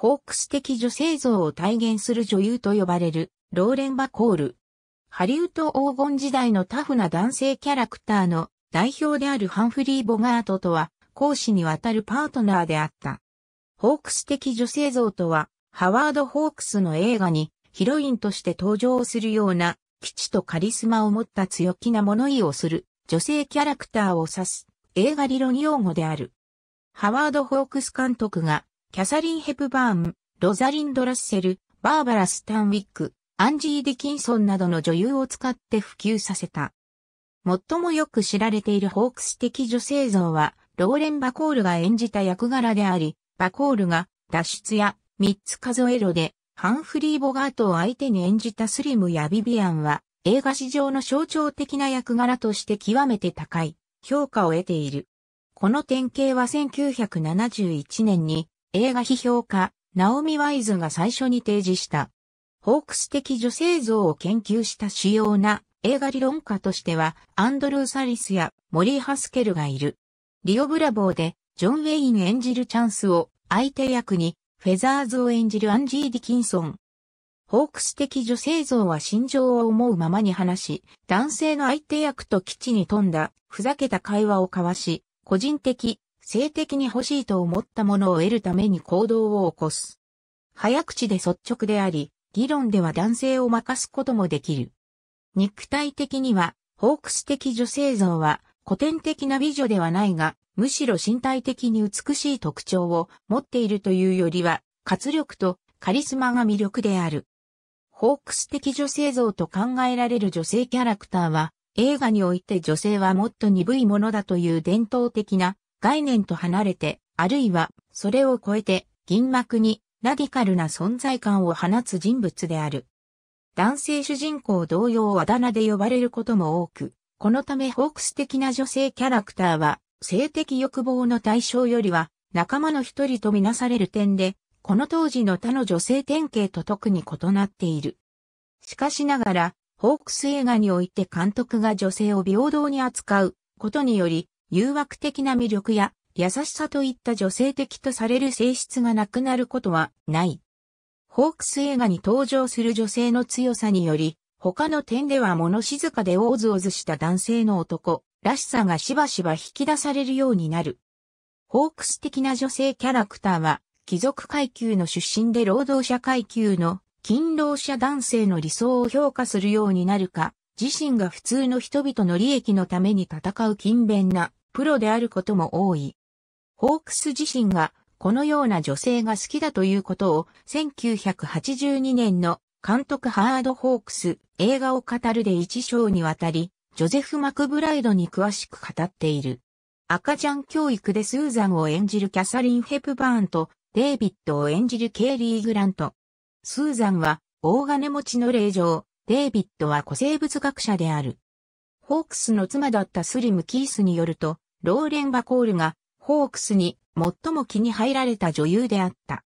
ホークス的女性像を体現する女優と呼ばれるローレン・バコール。ハリウッド黄金時代のタフな男性キャラクターの代表であるハンフリー・ボガートとは、講師にわたるパートナーであった。ホークス的女性像とは、ハワード・ホークスの映画にヒロインとして登場するような、基地とカリスマを持った強気な物言いをする女性キャラクターを指す映画理論用語である。ハワード・ホークス監督がキャサリン・ヘプバーン、ロザリンド・ラッセル、バーバラ・スタンウィック、アンジー・ディキンソンなどの女優を使って普及させた。最もよく知られているホークス的女性像は、ローレン・バコールが演じた役柄であり、バコールが脱出や三つ数えろで、ハンフリー・ボガートを相手に演じたスリムやビビアンは、映画史上の象徴的な役柄として極めて高い評価を得ている。この典型は1971年に映画批評家、ナオミ・ワイズが最初に提示した。ホークス的女性像を研究した主要な映画理論家としては、アンドルー・サリスやモリー・ハスケルがいる。リオ・ブラボーで、ジョン・ウェイン演じるチャンスを相手役に、フェザーズを演じるアンジー・ディキンソン。ホークス的女性像は心情を思うままに話し、男性の相手役と基地に富んだ、ふざけた会話を交わし、個人的、性的に欲しいと思ったものを得るために行動を起こす。早口で率直であり、議論では男性を負かすこともできる。肉体的には、ホークス的女性像は古典的な美女ではないが、むしろ身体的に美しい特徴を持っているというよりは、活力とカリスマが魅力である。ホークス的女性像と考えられる女性キャラクターは、映画において女性はもっと鈍いものだという伝統的な概念と離れて、あるいはそれを超えて銀幕にラディカルな存在感を放つ人物である。男性主人公同様あだ名で呼ばれることも多く、このためホークス的な女性キャラクターは、性的欲望の対象よりは仲間の一人とみなされる点で、この当時の他の女性典型と特に異なっている。しかしながら、ホークス映画において監督が女性を平等に扱うことにより、誘惑的な魅力や優しさといった女性的とされる性質がなくなることはない。ホークス映画に登場する女性の強さにより、他の点では物静かでオーズオズした男性の男らしさがしばしば引き出されるようになる。ホークス的な女性キャラクターは、貴族階級の出身で労働者階級の勤労者男性の理想を評価するようになるか、自身が普通の人々の利益のために戦う勤勉なプロであることも多い。ホークス自身がこのような女性が好きだということを1982年の監督ハード・ホークス映画を語るで一章にわたり、ジョゼフ・マクブライドに詳しく語っている。赤ちゃん教育でスーザンを演じるキャサリン・ヘプバーンとデイビッドを演じるケイリー・グラント。スーザンは大金持ちの霊場、デイビッドは古生物学者である。ホークスの妻だったスリム・キースによると、ローレン・バコールが、ホークスに最も気に入られた女優であった。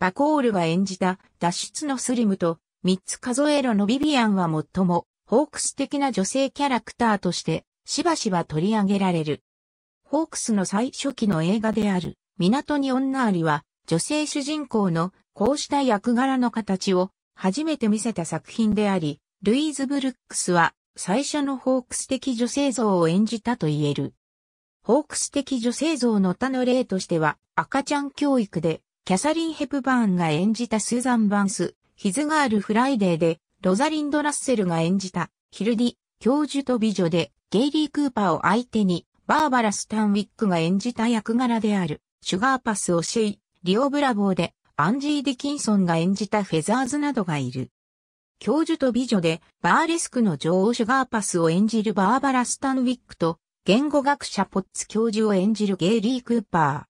バコールが演じた脱出のスリムと、三つ数えろのビビアンは最も、ホークス的な女性キャラクターとして、しばしば取り上げられる。ホークスの最初期の映画である、港に女ありは、女性主人公のこうした役柄の形を初めて見せた作品であり、ルイーズ・ブルックスは最初のホークス的女性像を演じたと言える。ホークス的女性像の他の例としては、赤ちゃん教育で、キャサリン・ヘプバーンが演じたスーザン・バンス、ヒズガール・フライデーで、ロザリンド・ラッセルが演じた、ヒルディ、教授と美女で、ゲイリー・クーパーを相手に、バーバラ・スタンウィックが演じた役柄である、シュガーパス・オシェイ、リオ・ブラボーで、アンジー・ディキンソンが演じたフェザーズなどがいる。教授と美女で、バーレスクの女王シュガーパスを演じるバーバラ・スタンウィックと、言語学者ポッツ教授を演じるゲイリー・クーパ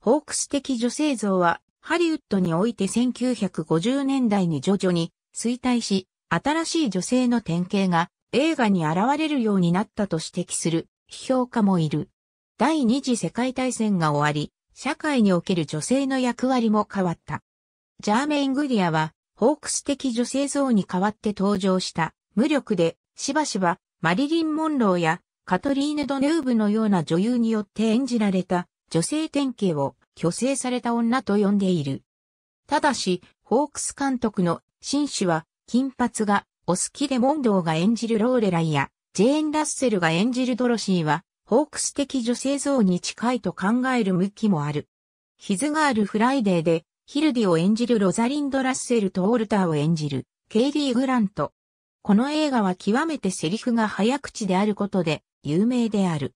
ー。ホークス的女性像は、ハリウッドにおいて1950年代に徐々に衰退し、新しい女性の典型が映画に現れるようになったと指摘する批評家もいる。第二次世界大戦が終わり、社会における女性の役割も変わった。ジャーメイン・グリアは、ホークス的女性像に代わって登場した、無力で、しばしば、マリリン・モンローや、カトリーヌ・ドヌーブのような女優によって演じられた女性典型を虚勢された女と呼んでいる。ただし、ホークス監督の紳士は金髪がお好きでモンドーが演じるローレライやジェーン・ラッセルが演じるドロシーはホークス的女性像に近いと考える向きもある。ヒズガール・フライデーでヒルディを演じるロザリンド・ラッセルとオルターを演じるケイリー・グラント。この映画は極めてセリフが早口であることで有名である。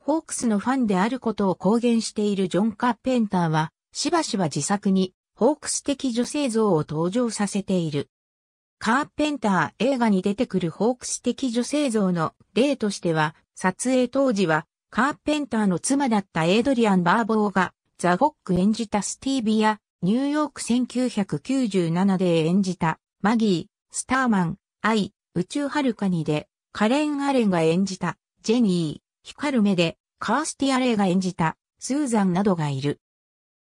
ホークスのファンであることを公言しているジョン・カッペンターは、しばしば自作に、ホークス的女性像を登場させている。カーペンター映画に出てくるホークス的女性像の例としては、撮影当時は、カーペンターの妻だったエイドリアン・バーボーが、ザ・ホック演じたスティービや、ニューヨーク1997で演じた、マギー、スターマン、愛、宇宙遥かにで、カレン・アレンが演じた、ジェニー、光る目で、カースティア・レイが演じた、スーザンなどがいる。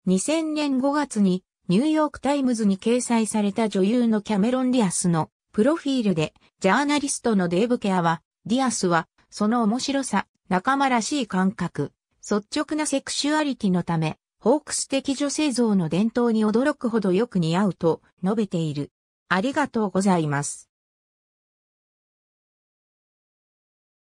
2000年5月に、ニューヨークタイムズに掲載された女優のキャメロン・ディアスの、プロフィールで、ジャーナリストのデーブ・ケアは、ディアスは、その面白さ、仲間らしい感覚、率直なセクシュアリティのため、ホークス的女性像の伝統に驚くほどよく似合うと述べている。ありがとうございます。